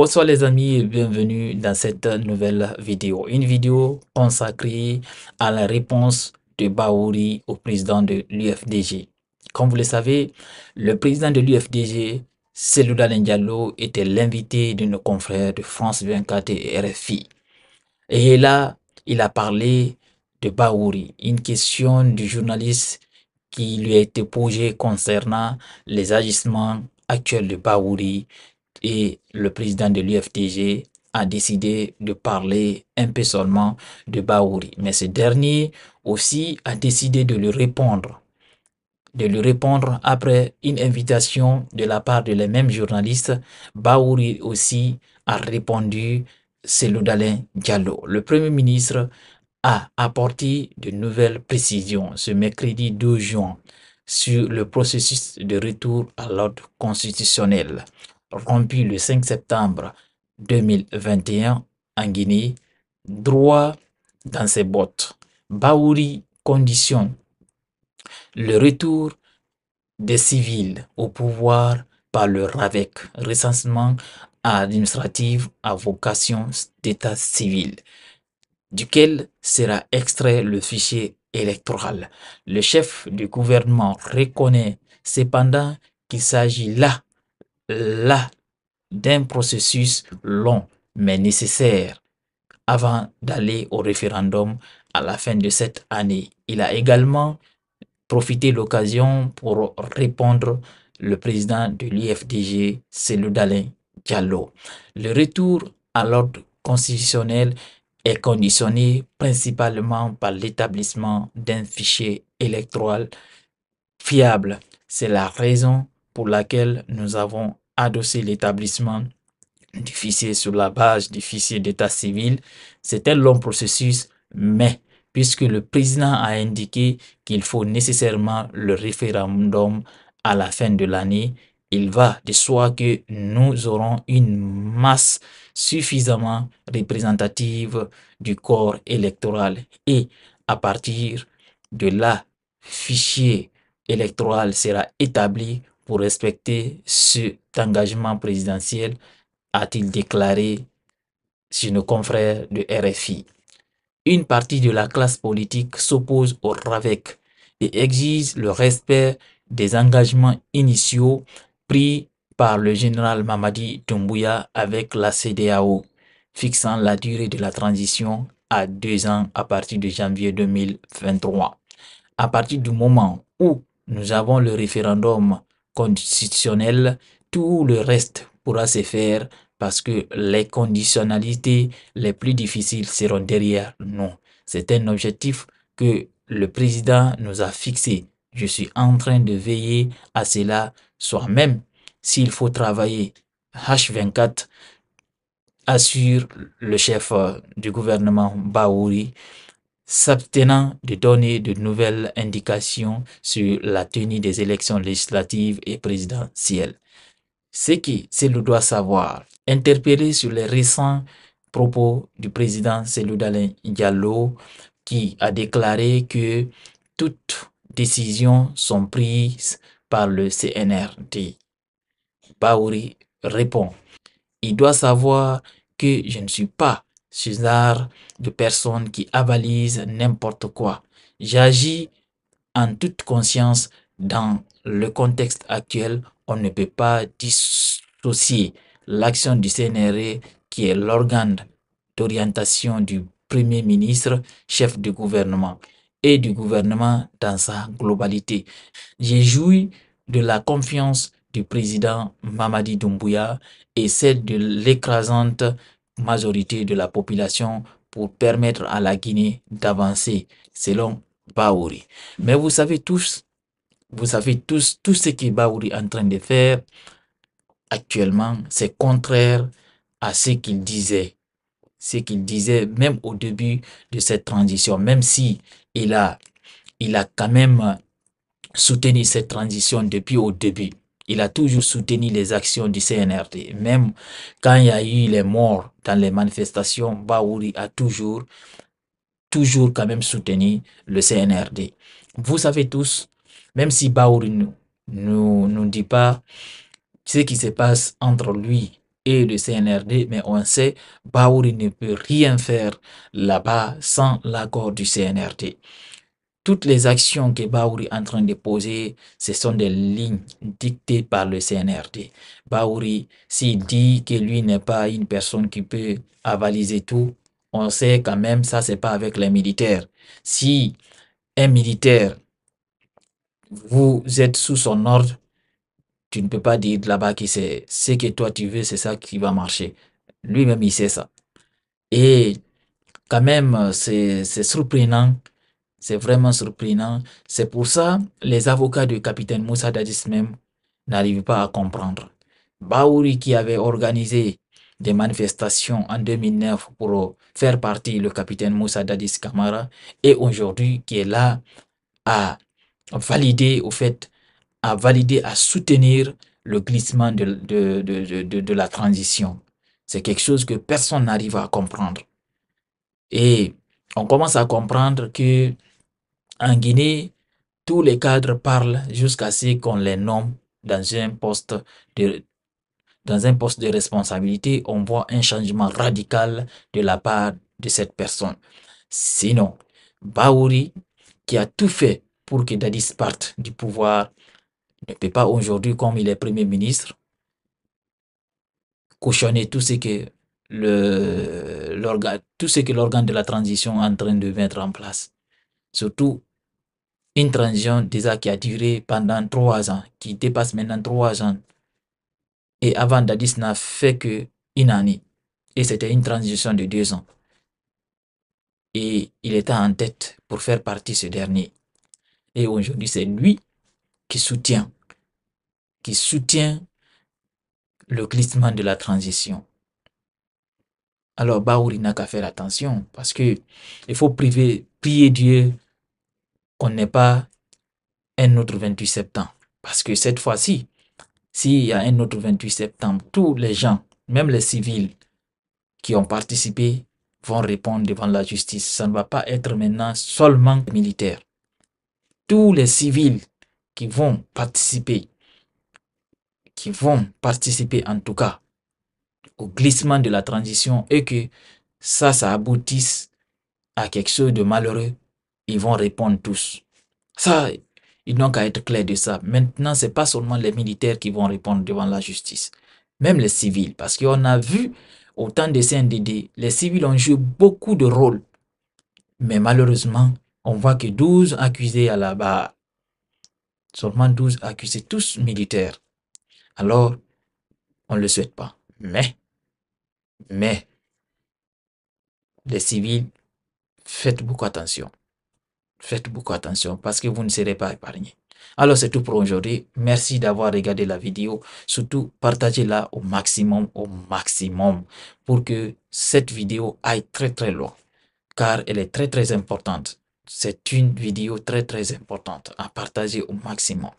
Bonsoir les amis et bienvenue dans cette nouvelle vidéo. Une vidéo consacrée à la réponse de Baouri au président de l'UFDG. Comme vous le savez, le président de l'UFDG, Selouda Ndiallo, était l'invité de nos confrères de France 24 et RFI. Et là, il a parlé de Baouri, une question du journaliste qui lui a été posée concernant les agissements actuels de Baouri et le président de l'UFTG a décidé de parler un peu seulement de Baouri. Mais ce dernier aussi a décidé de lui répondre de lui répondre après une invitation de la part de les mêmes journalistes. Baouri aussi a répondu, c'est Loudalin Diallo. Le Premier ministre a apporté de nouvelles précisions ce mercredi 2 juin sur le processus de retour à l'ordre constitutionnel rompu le 5 septembre 2021 en Guinée, droit dans ses bottes. Baouri conditionne le retour des civils au pouvoir par le RAVEC, recensement administratif à vocation d'état civil, duquel sera extrait le fichier électoral. Le chef du gouvernement reconnaît cependant qu'il s'agit là là d'un processus long mais nécessaire avant d'aller au référendum à la fin de cette année. Il a également profité l'occasion pour répondre le président de l'IFDG, c'est Dalin Diallo. Le retour à l'ordre constitutionnel est conditionné principalement par l'établissement d'un fichier électoral fiable. C'est la raison pour laquelle nous avons adossé l'établissement du fichier sur la base du fichier d'état civil. C'était long processus, mais puisque le président a indiqué qu'il faut nécessairement le référendum à la fin de l'année, il va de soi que nous aurons une masse suffisamment représentative du corps électoral. Et à partir de là, fichier électoral sera établi pour respecter cet engagement présidentiel, a-t-il déclaré chez nos confrères de RFI. Une partie de la classe politique s'oppose au RAVEC et exige le respect des engagements initiaux pris par le général Mamadi Doumbouya avec la CDAO, fixant la durée de la transition à deux ans à partir de janvier 2023. À partir du moment où nous avons le référendum constitutionnel tout le reste pourra se faire parce que les conditionnalités les plus difficiles seront derrière nous. C'est un objectif que le président nous a fixé. Je suis en train de veiller à cela soi-même. S'il faut travailler, H24 assure le chef euh, du gouvernement Baouri s'abstenant de donner de nouvelles indications sur la tenue des élections législatives et présidentielles. Ce qui, c'est le doit savoir, interpellé sur les récents propos du président d'Alain Diallo, qui a déclaré que toutes décisions sont prises par le CNRD. Baouri répond, il doit savoir que je ne suis pas César de personnes qui avalisent n'importe quoi. J'agis en toute conscience dans le contexte actuel. On ne peut pas dissocier l'action du CNRE qui est l'organe d'orientation du Premier ministre, chef du gouvernement et du gouvernement dans sa globalité. J'ai joui de la confiance du président Mamadi Doumbouya et celle de l'écrasante majorité de la population pour permettre à la Guinée d'avancer, selon Baouri. Mais vous savez tous, vous savez tous, tout ce que Baouri est en train de faire actuellement, c'est contraire à ce qu'il disait. Ce qu'il disait même au début de cette transition, même si il a, il a quand même soutenu cette transition depuis au début il a toujours soutenu les actions du CNRD. Même quand il y a eu les morts dans les manifestations, Baouri a toujours, toujours quand même soutenu le CNRD. Vous savez tous, même si Baouri ne nous, nous dit pas ce qui se passe entre lui et le CNRD, mais on sait Baouri ne peut rien faire là-bas sans l'accord du CNRD. Toutes les actions que Baouri est en train de poser, ce sont des lignes dictées par le CNRD. Baouri, s'il dit que lui n'est pas une personne qui peut avaliser tout, on sait quand même ça, c'est pas avec les militaires. Si un militaire, vous êtes sous son ordre, tu ne peux pas dire là-bas que c'est ce que toi tu veux, c'est ça qui va marcher. Lui-même, il sait ça. Et quand même, c'est surprenant c'est vraiment surprenant. C'est pour ça les avocats du capitaine Moussa Dadis même n'arrivent pas à comprendre. Baouri qui avait organisé des manifestations en 2009 pour euh, faire partie le capitaine Moussa Dadis Kamara et aujourd'hui qui est là à valider au fait à valider à soutenir le glissement de, de, de, de la transition. C'est quelque chose que personne n'arrive à comprendre. Et on commence à comprendre que en Guinée, tous les cadres parlent jusqu'à ce qu'on les nomme dans un poste de dans un poste de responsabilité, on voit un changement radical de la part de cette personne. Sinon, Baouri, qui a tout fait pour que Dadis parte du pouvoir, ne peut pas aujourd'hui, comme il est Premier ministre, cautionner tout ce que l'organe, tout ce que l'organe de la transition est en train de mettre en place. Surtout une transition déjà qui a duré pendant trois ans, qui dépasse maintenant trois ans. Et avant, Dadis n'a fait que une année. Et c'était une transition de deux ans. Et il était en tête pour faire partie ce dernier. Et aujourd'hui, c'est lui qui soutient, qui soutient le glissement de la transition. Alors, Baouri n'a qu'à faire attention parce que il faut priver, prier Dieu on n'est pas un autre 28 septembre. Parce que cette fois-ci, s'il y a un autre 28 septembre, tous les gens, même les civils qui ont participé, vont répondre devant la justice. Ça ne va pas être maintenant seulement militaire. Tous les civils qui vont participer, qui vont participer en tout cas au glissement de la transition et que ça, ça aboutisse à quelque chose de malheureux, ils vont répondre tous. Ça, ils n'ont qu'à être clairs de ça. Maintenant, ce n'est pas seulement les militaires qui vont répondre devant la justice, même les civils, parce qu'on a vu autant de des CNDD, les civils ont joué beaucoup de rôles. Mais malheureusement, on voit que 12 accusés à la barre, seulement 12 accusés, tous militaires. Alors, on ne le souhaite pas. Mais, mais, les civils, faites beaucoup attention. Faites beaucoup attention parce que vous ne serez pas épargné. Alors c'est tout pour aujourd'hui. Merci d'avoir regardé la vidéo. Surtout, partagez-la au maximum, au maximum, pour que cette vidéo aille très très loin, car elle est très très importante. C'est une vidéo très très importante à partager au maximum.